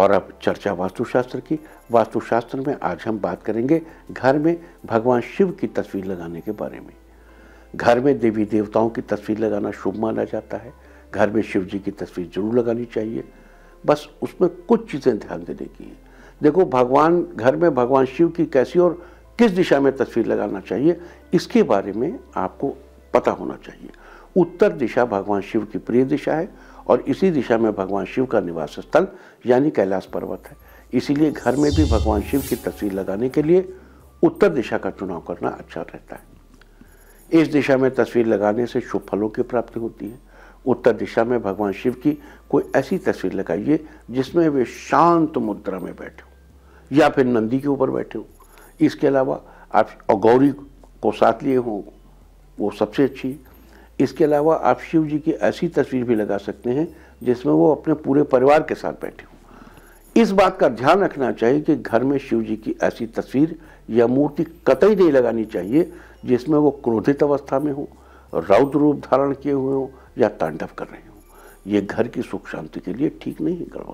और अब चर्चा वास्तुशास्त्र की वास्तुशास्त्र में आज हम बात करेंगे घर में भगवान शिव की तस्वीर लगाने के बारे में घर में देवी देवताओं की तस्वीर लगाना शुभ माना जाता है घर में शिव जी की तस्वीर जरूर लगानी चाहिए बस उसमें कुछ चीज़ें ध्यान देने की हैं देखो भगवान घर में भगवान शिव की कैसी और किस दिशा में तस्वीर लगाना चाहिए इसके बारे में आपको पता होना चाहिए उत्तर दिशा भगवान शिव की प्रिय दिशा है और इसी दिशा में भगवान शिव का निवास स्थल यानी कैलाश पर्वत है इसीलिए घर में भी भगवान शिव की तस्वीर लगाने के लिए उत्तर दिशा का चुनाव करना अच्छा रहता है इस दिशा में तस्वीर लगाने से शुभ फलों की प्राप्ति होती है उत्तर दिशा में भगवान शिव की कोई ऐसी तस्वीर लगाइए जिसमें वे शांत मुद्रा में बैठे हों या फिर नंदी के ऊपर बैठे हों इसके अलावा आप अगौरी गौरी को साथ लिए हों वो सबसे अच्छी है इसके अलावा आप शिव जी की ऐसी तस्वीर भी लगा सकते हैं जिसमें वो अपने पूरे परिवार के साथ बैठे हों इस बात का ध्यान रखना चाहिए कि घर में शिव जी की ऐसी तस्वीर या मूर्ति कतई नहीं लगानी चाहिए जिसमें वो क्रोधित अवस्था में हो रौद्र रूप धारण किए हुए हों या तांडव कर रहे हों ये घर की सुख शांति के लिए ठीक नहीं है